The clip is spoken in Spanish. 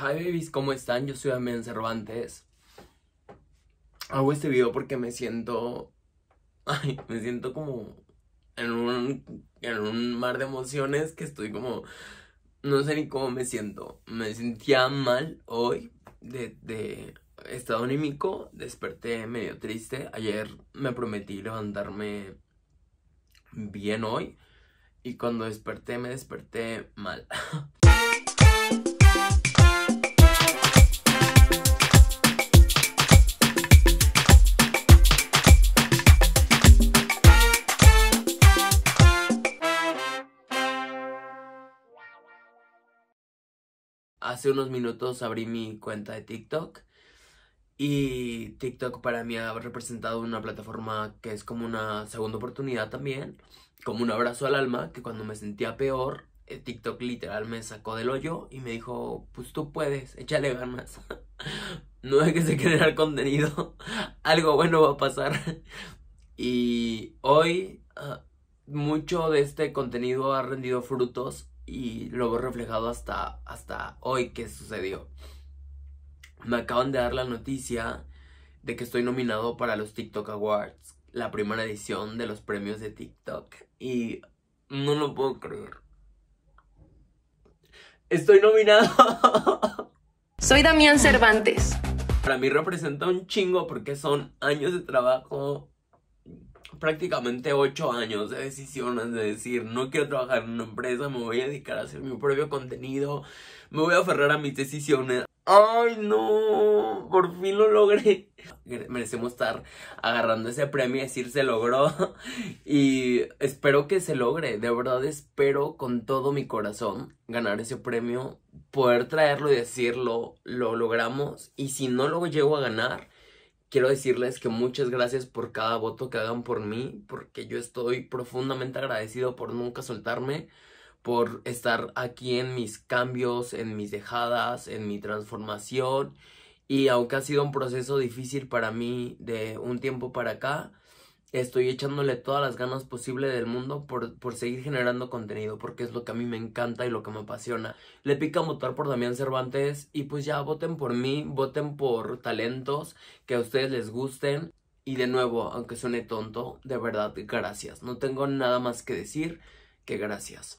Hi babies, ¿cómo están? Yo soy Amén Cervantes. Hago este video porque me siento... Ay, me siento como en un, en un mar de emociones que estoy como... No sé ni cómo me siento. Me sentía mal hoy de, de estado anímico. Desperté medio triste. Ayer me prometí levantarme bien hoy. Y cuando desperté, me desperté mal. hace unos minutos abrí mi cuenta de TikTok y TikTok para mí ha representado una plataforma que es como una segunda oportunidad también, como un abrazo al alma, que cuando me sentía peor, eh, TikTok literal me sacó del hoyo y me dijo, pues tú puedes, échale ganas. no dejes de generar contenido, algo bueno va a pasar. y hoy ah, mucho de este contenido ha rendido frutos y lo reflejado hasta, hasta hoy que sucedió. Me acaban de dar la noticia de que estoy nominado para los TikTok Awards, la primera edición de los premios de TikTok y no lo puedo creer. Estoy nominado. Soy Damián Cervantes. Para mí representa un chingo porque son años de trabajo, prácticamente ocho años de decisiones, de decir, no quiero trabajar en una empresa, me voy a dedicar a hacer mi propio contenido, me voy a aferrar a mis decisiones. ¡Ay, no! Por fin lo logré. Merecemos estar agarrando ese premio y decir se logró. Y espero que se logre. De verdad espero con todo mi corazón ganar ese premio, poder traerlo y decirlo, lo logramos. Y si no lo llego a ganar, quiero decirles que muchas gracias por cada voto que hagan por mí, porque yo estoy profundamente agradecido por nunca soltarme, por estar aquí en mis cambios, en mis dejadas, en mi transformación. Y aunque ha sido un proceso difícil para mí de un tiempo para acá, estoy echándole todas las ganas posible del mundo por, por, seguir generando contenido, porque es lo que a mí me encanta y lo que me apasiona. Le pica votar por Damián Cervantes y pues ya voten por mí, voten por talentos que a ustedes les gusten. Y de nuevo, aunque suene tonto, de verdad, gracias. No tengo nada más que decir que gracias.